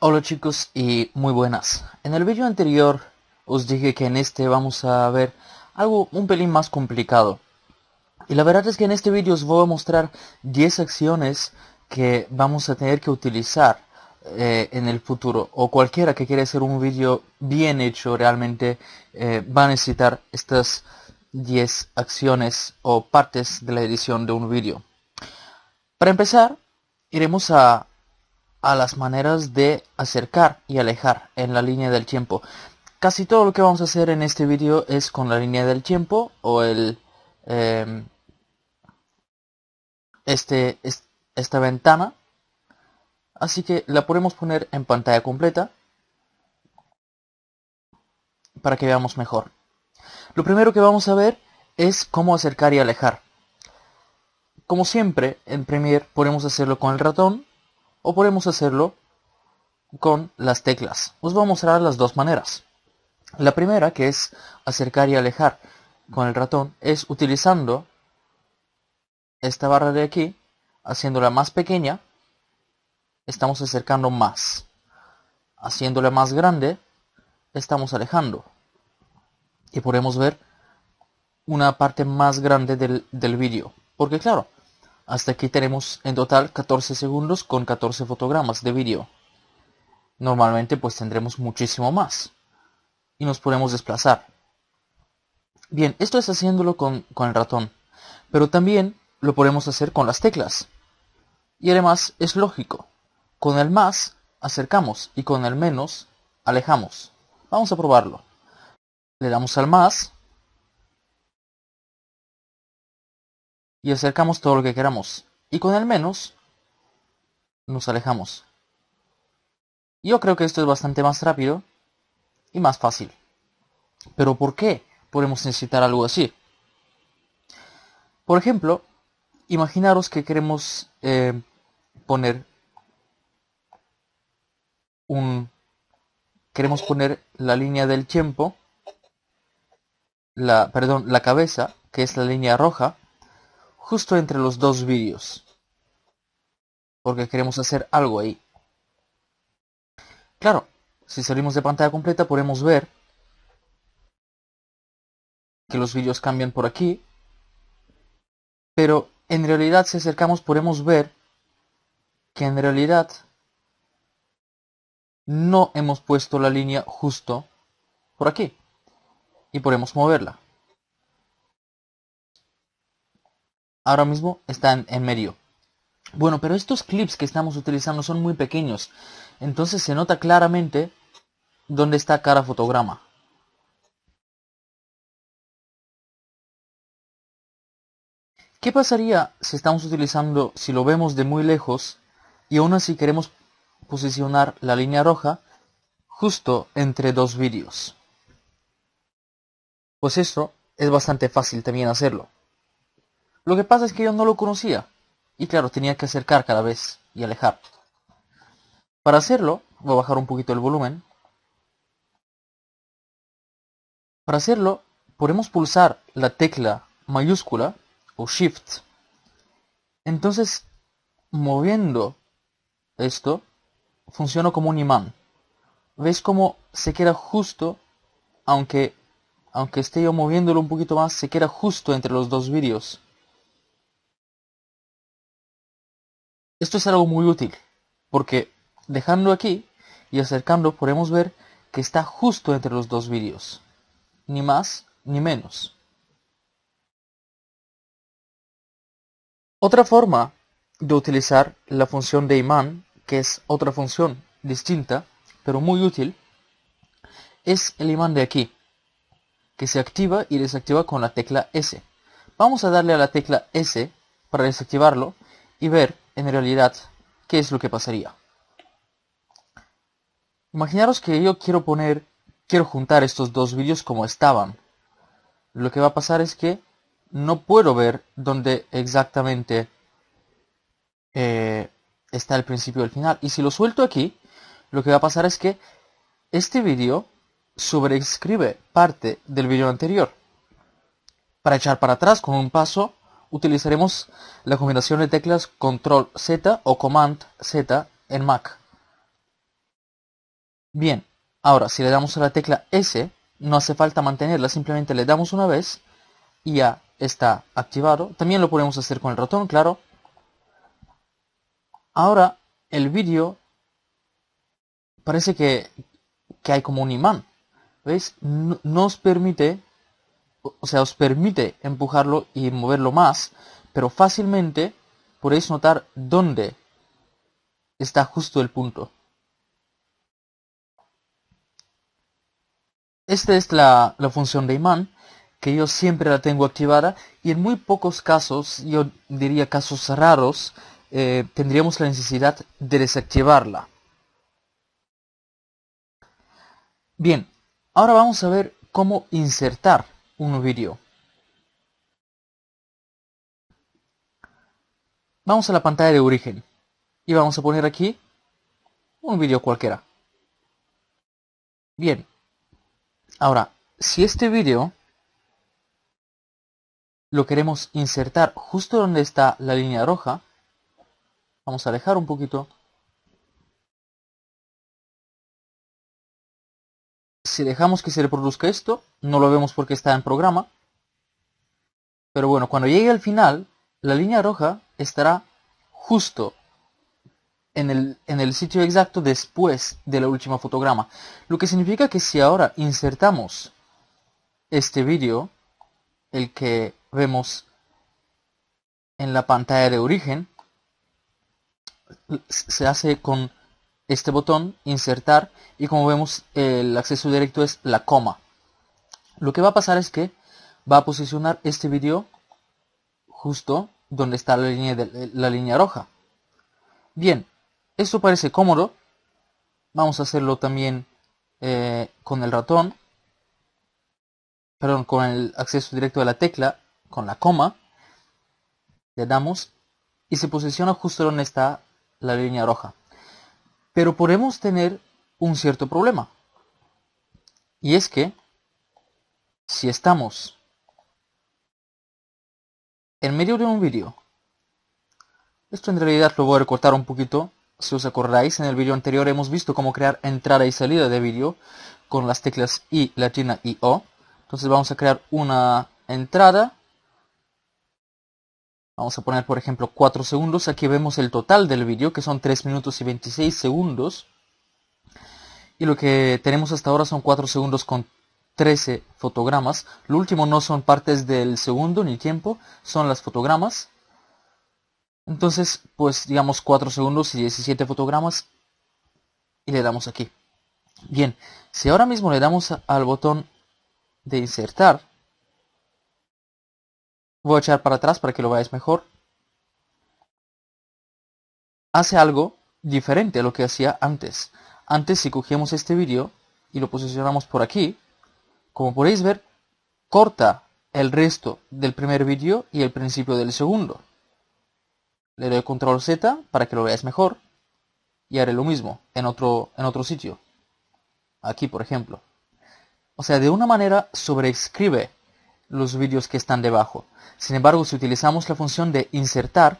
Hola chicos y muy buenas. En el vídeo anterior os dije que en este vamos a ver algo un pelín más complicado. Y la verdad es que en este vídeo os voy a mostrar 10 acciones que vamos a tener que utilizar eh, en el futuro. O cualquiera que quiera hacer un vídeo bien hecho realmente eh, va a necesitar estas 10 acciones o partes de la edición de un vídeo. Para empezar, iremos a a las maneras de acercar y alejar en la línea del tiempo. Casi todo lo que vamos a hacer en este vídeo es con la línea del tiempo o el em, este, esta ventana. Así que la podemos poner en pantalla completa para que veamos mejor. Lo primero que vamos a ver es cómo acercar y alejar. Como siempre, en Premiere podemos hacerlo con el ratón o podemos hacerlo con las teclas. Os voy a mostrar las dos maneras. La primera, que es acercar y alejar con el ratón, es utilizando esta barra de aquí, haciéndola más pequeña, estamos acercando más. Haciéndola más grande, estamos alejando. Y podemos ver una parte más grande del, del vídeo. Porque claro, hasta aquí tenemos en total 14 segundos con 14 fotogramas de vídeo. Normalmente pues tendremos muchísimo más. Y nos podemos desplazar. Bien, esto es haciéndolo con, con el ratón. Pero también lo podemos hacer con las teclas. Y además es lógico. Con el más acercamos y con el menos alejamos. Vamos a probarlo. Le damos al más y acercamos todo lo que queramos. Y con el menos, nos alejamos. Yo creo que esto es bastante más rápido y más fácil. Pero ¿por qué podemos necesitar algo así? Por ejemplo, imaginaros que queremos eh, poner un... Queremos poner la línea del tiempo, la, perdón, la cabeza, que es la línea roja, justo entre los dos vídeos. Porque queremos hacer algo ahí. Claro, si salimos de pantalla completa podemos ver que los vídeos cambian por aquí. Pero en realidad si acercamos podemos ver que en realidad no hemos puesto la línea justo por aquí. Y podemos moverla. ahora mismo están en medio. Bueno, pero estos clips que estamos utilizando son muy pequeños, entonces se nota claramente dónde está cada fotograma. ¿Qué pasaría si estamos utilizando, si lo vemos de muy lejos y aún así queremos posicionar la línea roja justo entre dos vídeos? Pues esto es bastante fácil también hacerlo. Lo que pasa es que yo no lo conocía, y claro, tenía que acercar cada vez y alejar. Para hacerlo, voy a bajar un poquito el volumen. Para hacerlo, podemos pulsar la tecla mayúscula o shift. Entonces, moviendo esto, funciona como un imán. ¿Ves cómo se queda justo, aunque, aunque esté yo moviéndolo un poquito más, se queda justo entre los dos vídeos? Esto es algo muy útil, porque dejando aquí y acercando podemos ver que está justo entre los dos vídeos, ni más ni menos. Otra forma de utilizar la función de imán, que es otra función distinta, pero muy útil, es el imán de aquí, que se activa y desactiva con la tecla S. Vamos a darle a la tecla S para desactivarlo y ver en realidad qué es lo que pasaría. Imaginaros que yo quiero poner, quiero juntar estos dos vídeos como estaban. Lo que va a pasar es que no puedo ver dónde exactamente eh, está el principio y el final. Y si lo suelto aquí, lo que va a pasar es que este vídeo sobreescribe parte del vídeo anterior. Para echar para atrás con un paso, utilizaremos la combinación de teclas Control Z o Command Z en Mac. Bien, ahora si le damos a la tecla S, no hace falta mantenerla, simplemente le damos una vez y ya está activado. También lo podemos hacer con el ratón, claro. Ahora el vídeo parece que, hay como un imán. ¿Veis? nos permite o sea, os permite empujarlo y moverlo más, pero fácilmente podéis notar dónde está justo el punto. Esta es la, función de imán que yo siempre la tengo activada y en muy pocos casos, yo diría casos raros, eh, tendríamos la necesidad de desactivarla. Bien, ahora vamos a ver cómo insertar un vídeo. Vamos a la pantalla de origen y vamos a poner aquí un vídeo cualquiera. Bien, ahora, si este vídeo lo queremos insertar justo donde está la línea roja, vamos a dejar un poquito, si dejamos que se reproduzca esto, no lo vemos porque está en programa, pero bueno, cuando llegue al final, la línea roja estará justo en el, en el sitio exacto después de la última fotograma. Lo que significa que si ahora insertamos este vídeo, el que vemos en la pantalla de origen, se hace con este botón, insertar, y como vemos el acceso directo es la coma. Lo que va a pasar es que va a posicionar este vídeo justo donde está la línea, de, la línea roja. Bien, esto parece cómodo. Vamos a hacerlo también eh, con el ratón. Perdón, con el acceso directo de la tecla, con la coma. Le damos y se posiciona justo donde está la línea roja. Pero podemos tener un cierto problema. Y es que si estamos en medio de un vídeo, esto en realidad lo voy a recortar un poquito. Si os acordáis, en el vídeo anterior hemos visto cómo crear entrada y salida de vídeo con las teclas I latina y O. Entonces vamos a crear una entrada Vamos a poner, por ejemplo, 4 segundos. Aquí vemos el total del vídeo, que son 3 minutos y 26 segundos. Y lo que tenemos hasta ahora son 4 segundos con 13 fotogramas. Lo último no son partes del segundo ni tiempo, son las fotogramas. Entonces, pues digamos 4 segundos y 17 fotogramas. Y le damos aquí. Bien, si ahora mismo le damos al botón de insertar, Voy a echar para atrás para que lo veáis mejor. Hace algo diferente a lo que hacía antes. Antes si cogemos este vídeo y lo posicionamos por aquí, como podéis ver, corta el resto del primer vídeo y el principio del segundo. Le doy control Z para que lo veáis mejor y haré lo mismo en otro, en otro sitio. Aquí, por ejemplo. O sea, de una manera sobreescribe los vídeos que están debajo. Sin embargo, si utilizamos la función de insertar,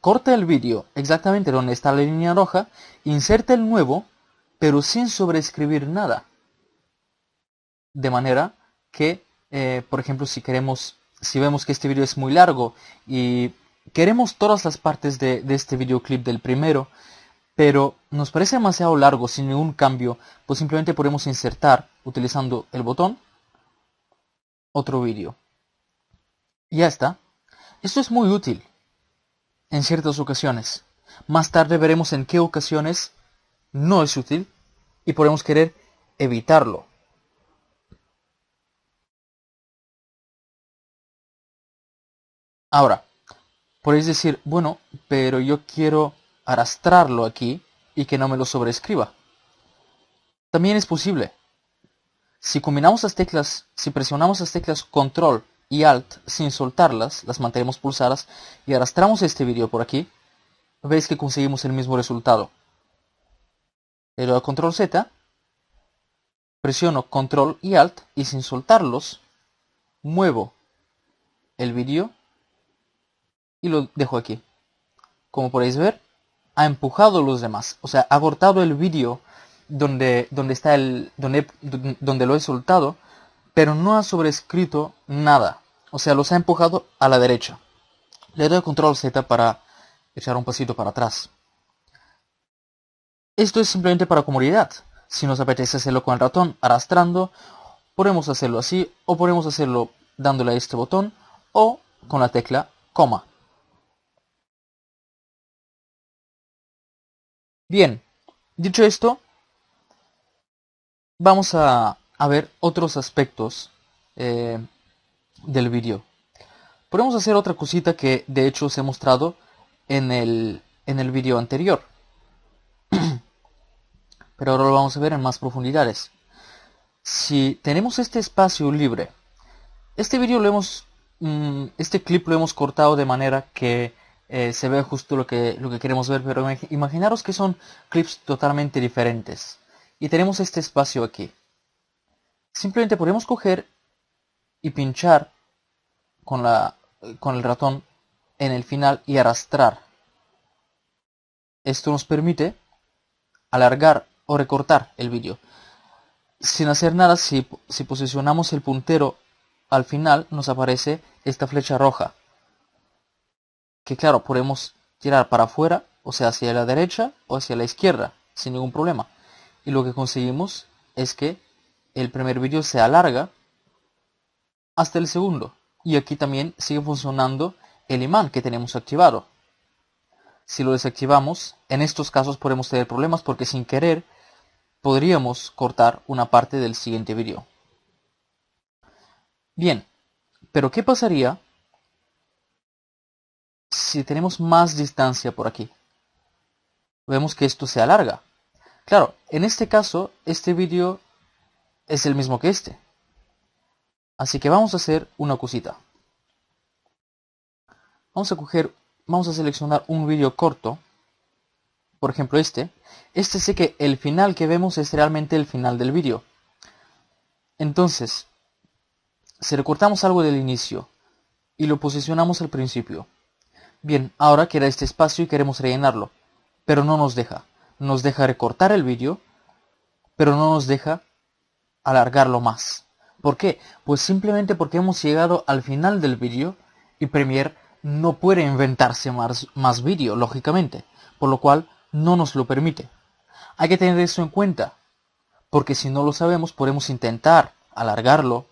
corta el vídeo exactamente donde está la línea roja, inserta el nuevo, pero sin sobreescribir nada. De manera que, eh, por ejemplo, si queremos, si vemos que este vídeo es muy largo y queremos todas las partes de, de este videoclip del primero, pero nos parece demasiado largo sin ningún cambio, pues simplemente podemos insertar utilizando el botón otro vídeo. Ya está. Esto es muy útil en ciertas ocasiones. Más tarde veremos en qué ocasiones no es útil y podemos querer evitarlo. Ahora, podéis decir, bueno, pero yo quiero arrastrarlo aquí y que no me lo sobreescriba. También es posible. Si combinamos las teclas, si presionamos las teclas Control y Alt sin soltarlas, las mantenemos pulsadas y arrastramos este vídeo por aquí, veis que conseguimos el mismo resultado. Le doy a Control Z, presiono Control y Alt y sin soltarlos, muevo el vídeo y lo dejo aquí. Como podéis ver, ha empujado los demás, o sea, ha cortado el vídeo donde, donde está el, donde, donde lo he soltado, pero no ha sobrescrito nada. O sea, los ha empujado a la derecha. Le doy control Z para echar un pasito para atrás. Esto es simplemente para comodidad. Si nos apetece hacerlo con el ratón arrastrando, podemos hacerlo así o podemos hacerlo dándole a este botón o con la tecla coma. Bien, dicho esto, vamos a, ver otros aspectos eh, del vídeo. Podemos hacer otra cosita que de hecho os he mostrado en el, vídeo anterior. Pero ahora lo vamos a ver en más profundidades. Si tenemos este espacio libre, este vídeo lo hemos, mm, este clip lo hemos cortado de manera que eh, se vea justo lo que, lo que queremos ver, pero imaginaros que son clips totalmente diferentes y tenemos este espacio aquí. Simplemente podemos coger y pinchar con, la, con el ratón en el final y arrastrar. Esto nos permite alargar o recortar el vídeo. Sin hacer nada, si, si posicionamos el puntero al final, nos aparece esta flecha roja. Que claro, podemos tirar para afuera, o sea, hacia la derecha o hacia la izquierda, sin ningún problema y lo que conseguimos es que el primer vídeo se alarga hasta el segundo y aquí también sigue funcionando el imán que tenemos activado si lo desactivamos en estos casos podemos tener problemas porque sin querer podríamos cortar una parte del siguiente vídeo bien pero qué pasaría si tenemos más distancia por aquí vemos que esto se alarga Claro, en este caso, este vídeo es el mismo que este. Así que vamos a hacer una cosita. Vamos a coger, vamos a seleccionar un vídeo corto. Por ejemplo este. Este sé que el final que vemos es realmente el final del vídeo. Entonces, si recortamos algo del inicio y lo posicionamos al principio. Bien, ahora queda este espacio y queremos rellenarlo, pero no nos deja nos deja recortar el vídeo, pero no nos deja alargarlo más. ¿Por qué? Pues simplemente porque hemos llegado al final del vídeo y Premiere no puede inventarse más, más vídeo, lógicamente, por lo cual no nos lo permite. Hay que tener eso en cuenta, porque si no lo sabemos podemos intentar alargarlo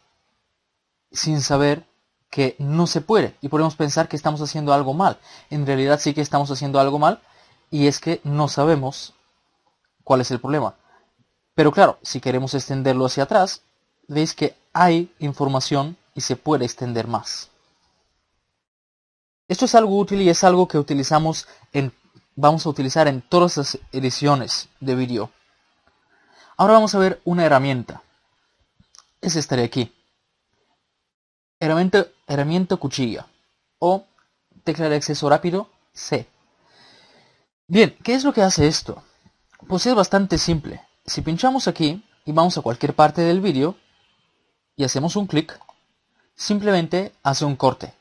sin saber que no se puede y podemos pensar que estamos haciendo algo mal. En realidad sí que estamos haciendo algo mal y es que no sabemos cuál es el problema. Pero claro, si queremos extenderlo hacia atrás, veis que hay información y se puede extender más. Esto es algo útil y es algo que utilizamos en, vamos a utilizar en todas las ediciones de vídeo. Ahora vamos a ver una herramienta. Es esta de aquí. Herramienta, herramienta cuchilla o tecla de acceso rápido C. Bien, ¿qué es lo que hace esto? Pues es bastante simple. Si pinchamos aquí y vamos a cualquier parte del vídeo y hacemos un clic, simplemente hace un corte.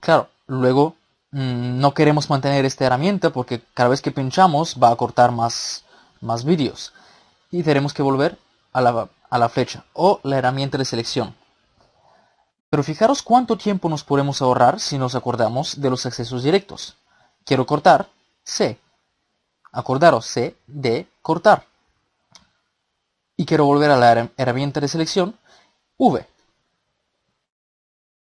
Claro, luego mm, no queremos mantener esta herramienta porque cada vez que pinchamos va a cortar más, más vídeos y tenemos que volver a la, a la flecha o la herramienta de selección. Pero fijaros cuánto tiempo nos podemos ahorrar si nos acordamos de los accesos directos. Quiero cortar, C. Acordaros C de cortar. Y quiero volver a la herramienta de selección V.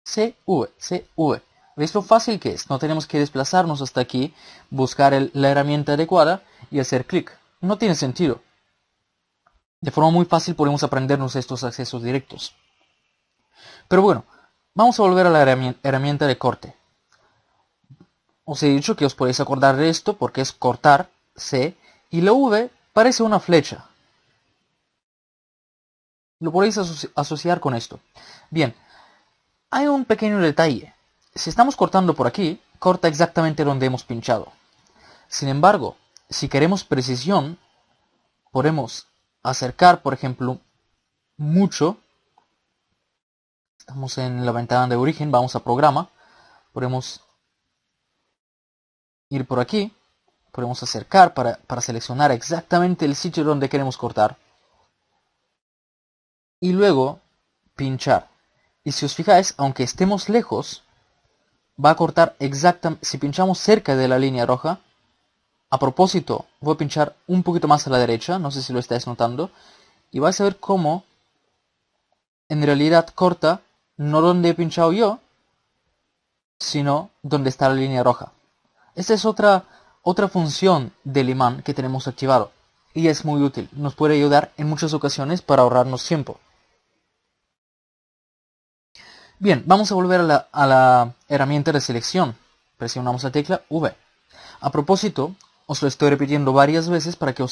C, V, C, V. ¿Veis lo fácil que es? No tenemos que desplazarnos hasta aquí, buscar la herramienta adecuada y hacer clic. No tiene sentido. De forma muy fácil podemos aprendernos estos accesos directos. Pero bueno, vamos a volver a la herramienta de corte. Os he dicho que os podéis acordar de esto porque es cortar, C, y la V parece una flecha. Lo podéis asociar con esto. Bien, hay un pequeño detalle. Si estamos cortando por aquí, corta exactamente donde hemos pinchado. Sin embargo, si queremos precisión, podemos acercar, por ejemplo, mucho. Estamos en la ventana de origen, vamos a programa. Podemos ir por aquí. Podemos acercar para, seleccionar exactamente el sitio donde queremos cortar. Y luego pinchar. Y si os fijáis, aunque estemos lejos, va a cortar exactamente, si pinchamos cerca de la línea roja, a propósito, voy a pinchar un poquito más a la derecha, no sé si lo estáis notando, y vais a ver cómo en realidad corta no donde he pinchado yo, sino donde está la línea roja. Esta es otra, otra función del imán que tenemos activado y es muy útil. Nos puede ayudar en muchas ocasiones para ahorrarnos tiempo. Bien, vamos a volver a la, herramienta de selección. Presionamos la tecla V. A propósito, os lo estoy repitiendo varias veces para que,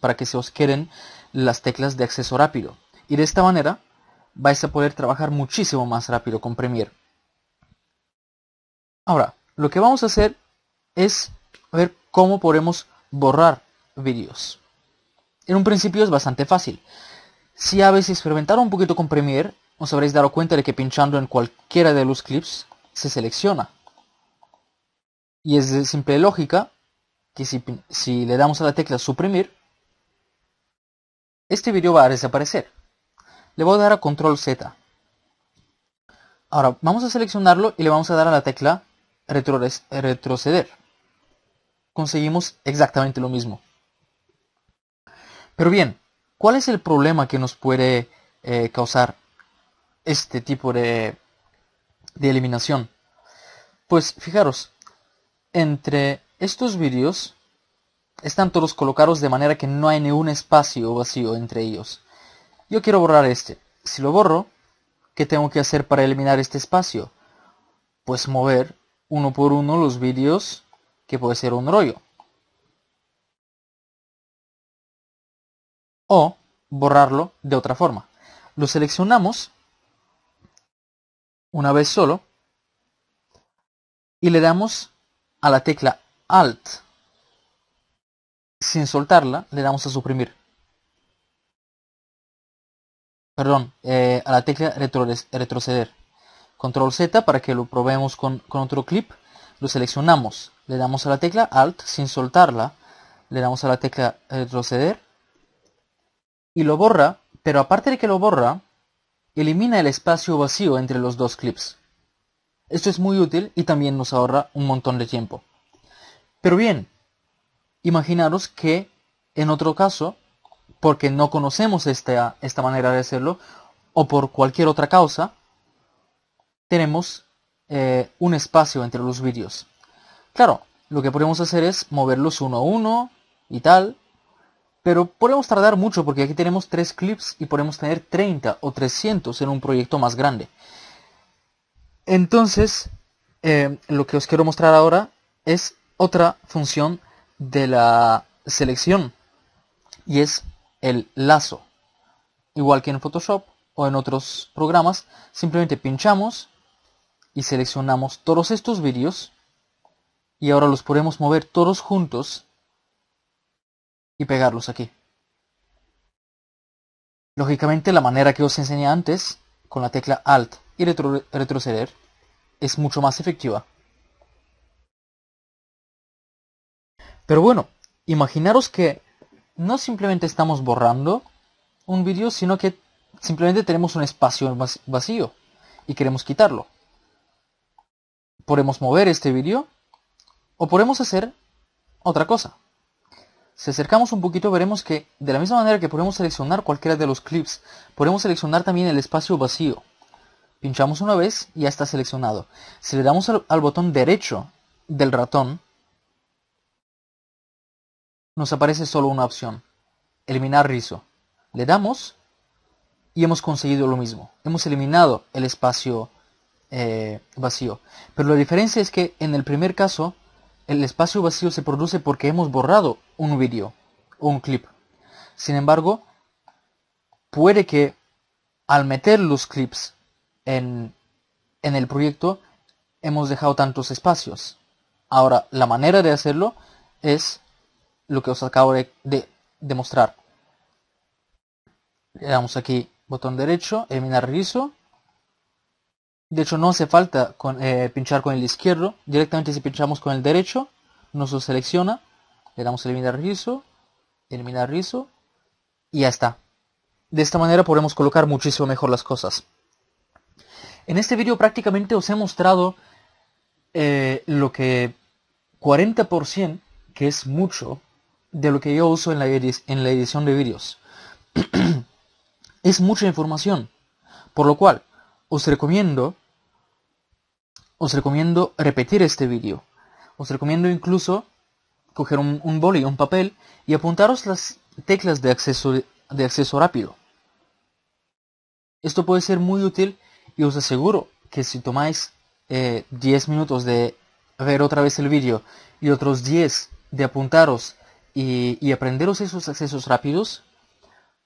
para que se os queden las teclas de acceso rápido. Y de esta manera vais a poder trabajar muchísimo más rápido con Premiere. Ahora, lo que vamos a hacer es ver cómo podemos borrar vídeos. En un principio es bastante fácil. Si habéis experimentado un poquito con Premiere, os habréis dado cuenta de que pinchando en cualquiera de los clips se selecciona. Y es de simple lógica que si, si le damos a la tecla suprimir, este vídeo va a desaparecer. Le voy a dar a control Z. Ahora vamos a seleccionarlo y le vamos a dar a la tecla retroceder conseguimos exactamente lo mismo. Pero bien, ¿cuál es el problema que nos puede eh, causar este tipo de, de eliminación? Pues fijaros, entre estos vídeos están todos colocados de manera que no hay ningún espacio vacío entre ellos. Yo quiero borrar este. Si lo borro, ¿qué tengo que hacer para eliminar este espacio? Pues mover uno por uno los vídeos que puede ser un rollo. O borrarlo de otra forma. Lo seleccionamos una vez solo y le damos a la tecla Alt. Sin soltarla, le damos a suprimir. Perdón, eh, a la tecla retroceder. Control Z para que lo probemos con otro clip lo seleccionamos, le damos a la tecla Alt sin soltarla, le damos a la tecla retroceder y lo borra, pero aparte de que lo borra, elimina el espacio vacío entre los dos clips. Esto es muy útil y también nos ahorra un montón de tiempo. Pero bien, imaginaros que en otro caso, porque no conocemos esta, esta manera de hacerlo, o por cualquier otra causa, tenemos eh, un espacio entre los vídeos. Claro, lo que podemos hacer es moverlos uno a uno y tal, pero podemos tardar mucho porque aquí tenemos tres clips y podemos tener 30 o 300 en un proyecto más grande. Entonces, eh, lo que os quiero mostrar ahora es otra función de la selección y es el lazo. Igual que en Photoshop o en otros programas, simplemente pinchamos y seleccionamos todos estos vídeos y ahora los podemos mover todos juntos y pegarlos aquí. Lógicamente la manera que os enseñé antes, con la tecla Alt y retroceder, es mucho más efectiva. Pero bueno, imaginaros que no simplemente estamos borrando un vídeo, sino que simplemente tenemos un espacio vacío y queremos quitarlo. Podemos mover este vídeo o podemos hacer otra cosa. Si acercamos un poquito veremos que de la misma manera que podemos seleccionar cualquiera de los clips, podemos seleccionar también el espacio vacío. Pinchamos una vez y ya está seleccionado. Si le damos al, botón derecho del ratón, nos aparece solo una opción, eliminar rizo. Le damos y hemos conseguido lo mismo. Hemos eliminado el espacio eh, vacío. Pero la diferencia es que en el primer caso, el espacio vacío se produce porque hemos borrado un vídeo un clip. Sin embargo, puede que al meter los clips en, en el proyecto, hemos dejado tantos espacios. Ahora, la manera de hacerlo es lo que os acabo de, demostrar. Le damos aquí botón derecho, eliminar rizo de hecho no hace falta eh, pinchar con el izquierdo, directamente si pinchamos con el derecho, nos lo selecciona, le damos eliminar rizo, eliminar rizo y ya está. De esta manera podemos colocar muchísimo mejor las cosas. En este vídeo prácticamente os he mostrado eh, lo que 40%, que es mucho, de lo que yo uso en la, en la edición de vídeos. es mucha información, por lo cual os recomiendo os recomiendo repetir este vídeo. Os recomiendo incluso coger un, boli, un papel y apuntaros las teclas de acceso, de acceso rápido. Esto puede ser muy útil y os aseguro que si tomáis 10 eh, minutos de ver otra vez el vídeo y otros 10 de apuntaros y, y, aprenderos esos accesos rápidos,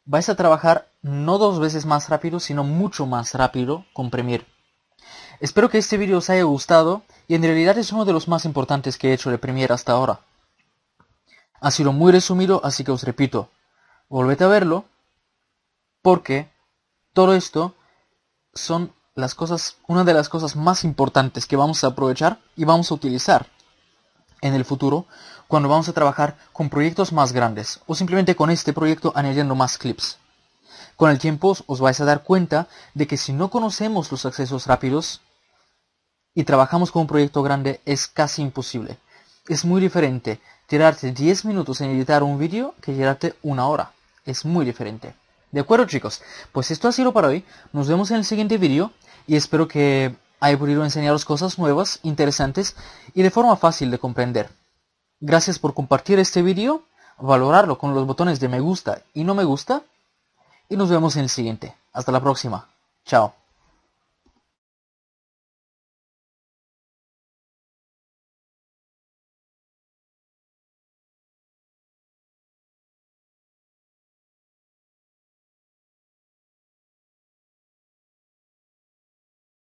vais a trabajar no dos veces más rápido, sino mucho más rápido comprimir Espero que este vídeo os haya gustado y en realidad es uno de los más importantes que he hecho de Premiere hasta ahora. Ha sido muy resumido, así que os repito, volved a verlo porque todo esto son las cosas, una de las cosas más importantes que vamos a aprovechar y vamos a utilizar en el futuro cuando vamos a trabajar con proyectos más grandes o simplemente con este proyecto añadiendo más clips. Con el tiempo os vais a dar cuenta de que si no conocemos los accesos rápidos, y trabajamos con un proyecto grande es casi imposible. Es muy diferente tirarte 10 minutos en editar un vídeo que tirarte una hora. Es muy diferente. De acuerdo chicos, pues esto ha sido para hoy. Nos vemos en el siguiente vídeo y espero que haya podido enseñaros cosas nuevas, interesantes y de forma fácil de comprender. Gracias por compartir este vídeo, valorarlo con los botones de me gusta y no me gusta y nos vemos en el siguiente. Hasta la próxima. Chao.